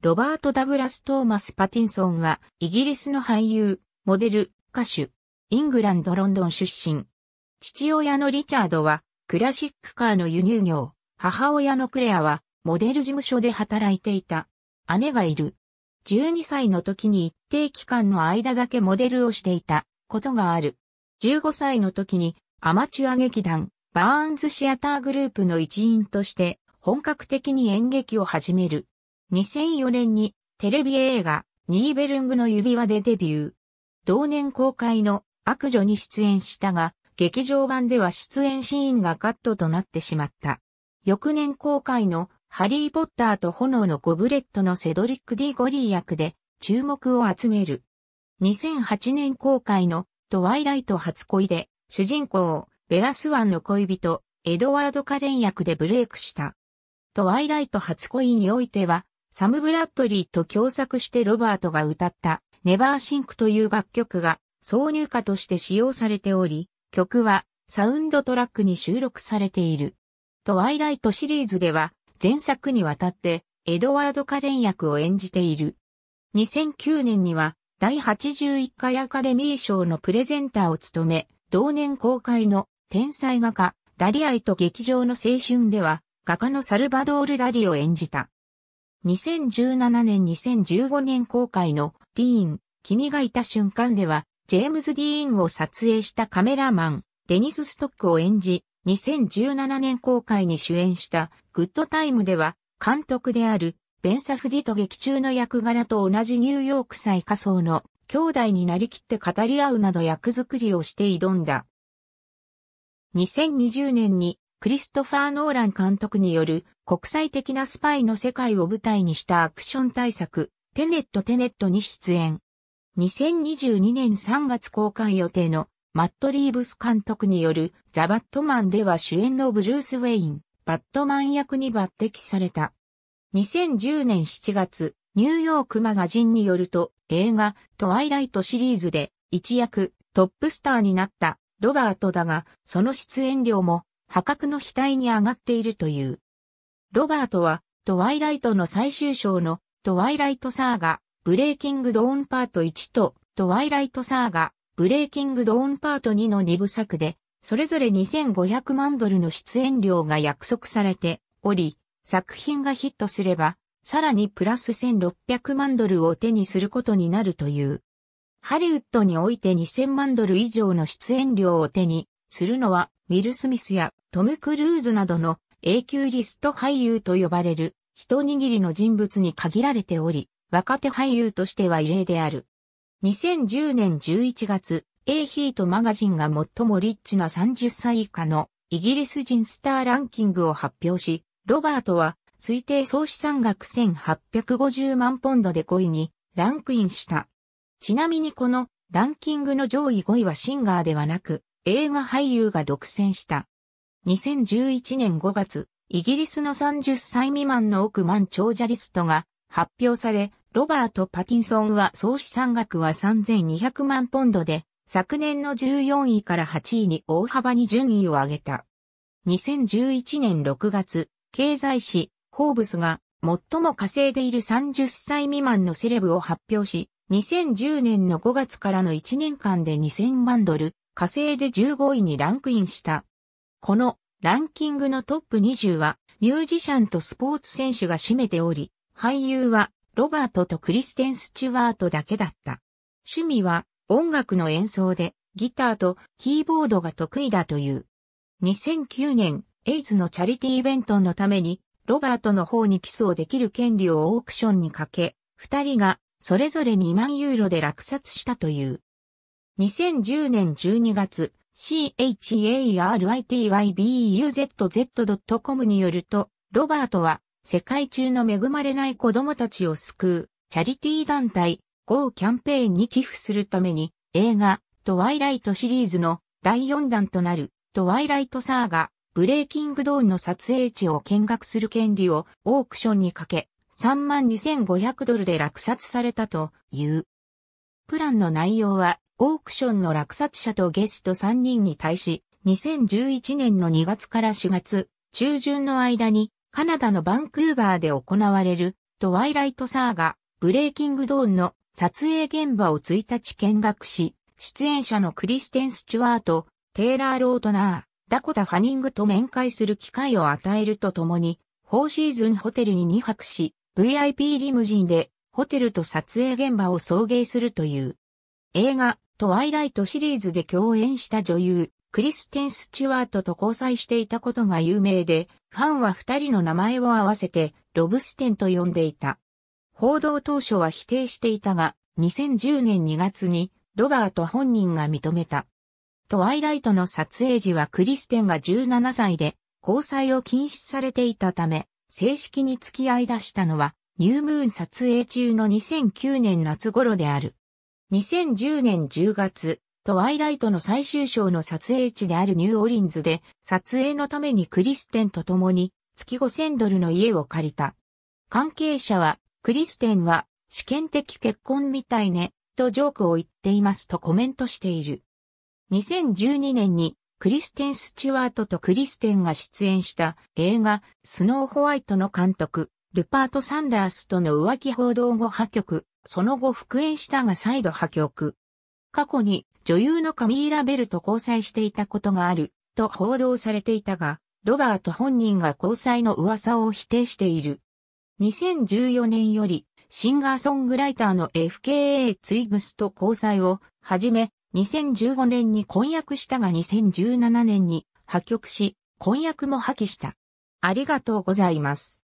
ロバート・ダグラス・トーマス・パティンソンは、イギリスの俳優、モデル、歌手、イングランド・ロンドン出身。父親のリチャードは、クラシックカーの輸入業、母親のクレアは、モデル事務所で働いていた。姉がいる。12歳の時に一定期間の間だけモデルをしていたことがある。15歳の時にアマチュア劇団、バーンズシアターグループの一員として本格的に演劇を始める。2004年にテレビ映画ニーベルングの指輪でデビュー。同年公開の悪女に出演したが、劇場版では出演シーンがカットとなってしまった。翌年公開のハリー・ポッターと炎のゴブレットのセドリック・ディ・ゴリー役で注目を集める。2008年公開のトワイライト初恋で主人公ベラスワンの恋人エドワード・カレン役でブレイクした。トワイライト初恋においてはサム・ブラッドリーと共作してロバートが歌ったネバーシンクという楽曲が挿入歌として使用されており、曲はサウンドトラックに収録されている。トワイライトシリーズでは前作にわたってエドワード・カレン役を演じている。2009年には第81回アカデミー賞のプレゼンターを務め、同年公開の天才画家ダリアイと劇場の青春では画家のサルバドール・ダリを演じた。2017年2015年公開のディーン、君がいた瞬間では、ジェームズ・ディーンを撮影したカメラマン、デニス・ストックを演じ、2017年公開に主演したグッドタイムでは、監督であるベン・サフディと劇中の役柄と同じニューヨーク最下層の兄弟になりきって語り合うなど役作りをして挑んだ。2020年にクリストファー・ノーラン監督による国際的なスパイの世界を舞台にしたアクション大作、テネット・テネットに出演。2022年3月公開予定のマット・リーブス監督によるザ・バットマンでは主演のブルース・ウェイン、バットマン役に抜擢された。2010年7月、ニューヨークマガジンによると映画トワイライトシリーズで一躍トップスターになったロバートだが、その出演料も破格の額に上がっているという。ロバートは、トワイライトの最終章のトワイライトサーガ、ブレイキングドーンパート1とトワイライトサーガ、ブレイキングドーンパート2の2部作で、それぞれ2500万ドルの出演料が約束されており、作品がヒットすれば、さらにプラス1600万ドルを手にすることになるという。ハリウッドにおいて2000万ドル以上の出演料を手にするのは、ウィル・スミスやトム・クルーズなどの永久リスト俳優と呼ばれる一握りの人物に限られており、若手俳優としては異例である。2010年11月、A ヒートマガジンが最もリッチな30歳以下のイギリス人スターランキングを発表し、ロバートは推定総資産額1850万ポンドで5位にランクインした。ちなみにこのランキングの上位5位はシンガーではなく、映画俳優が独占した。2011年5月、イギリスの30歳未満の億万長者リストが発表され、ロバート・パティンソンは総資産額は3200万ポンドで、昨年の14位から8位に大幅に順位を上げた。2011年6月、経済誌、ホーブスが最も稼いでいる30歳未満のセレブを発表し、2010年の5月からの1年間で2000万ドル、火星で15位にランクインした。このランキングのトップ20はミュージシャンとスポーツ選手が占めており、俳優はロバートとクリステン・スチュワートだけだった。趣味は音楽の演奏でギターとキーボードが得意だという。2009年、エイズのチャリティーイベントのために、ロバートの方にキスをできる権利をオークションにかけ、二人がそれぞれ2万ユーロで落札したという。2010年12月、CHARITYBUZZ.com によると、ロバートは世界中の恵まれない子供たちを救うチャリティー団体 GO キャンペーンに寄付するために映画トワイライトシリーズの第4弾となるトワイライトサーガブレイキングドーンの撮影地を見学する権利をオークションにかけ32,500ドルで落札されたという。プランの内容はオークションの落札者とゲスト3人に対し、2011年の2月から4月、中旬の間に、カナダのバンクーバーで行われる、トワイライトサーガ、ブレイキングドーンの撮影現場を1日見学し、出演者のクリステン・スチュワート、テイラー・ロートナー、ダコタ・ファニングと面会する機会を与えるとともに、フォーシーズンホテルに2泊し、VIP リムジンでホテルと撮影現場を送迎するという映画、トワイライトシリーズで共演した女優、クリステン・スチュワートと交際していたことが有名で、ファンは二人の名前を合わせて、ロブステンと呼んでいた。報道当初は否定していたが、2010年2月に、ロバート本人が認めた。トワイライトの撮影時はクリステンが17歳で、交際を禁止されていたため、正式に付き合い出したのは、ニュームーン撮影中の2009年夏頃である。2010年10月、トワイライトの最終章の撮影地であるニューオリンズで、撮影のためにクリステンと共に、月5000ドルの家を借りた。関係者は、クリステンは、試験的結婚みたいね、とジョークを言っていますとコメントしている。2012年に、クリステン・スチュワートとクリステンが出演した映画、スノーホワイトの監督、ルパート・サンダースとの浮気報道後破局、その後復縁したが再度破局。過去に女優のカミーラ・ベルと交際していたことがあると報道されていたが、ロバート本人が交際の噂を否定している。2014年よりシンガーソングライターの FKA ツイグスと交際を始め、2015年に婚約したが2017年に破局し、婚約も破棄した。ありがとうございます。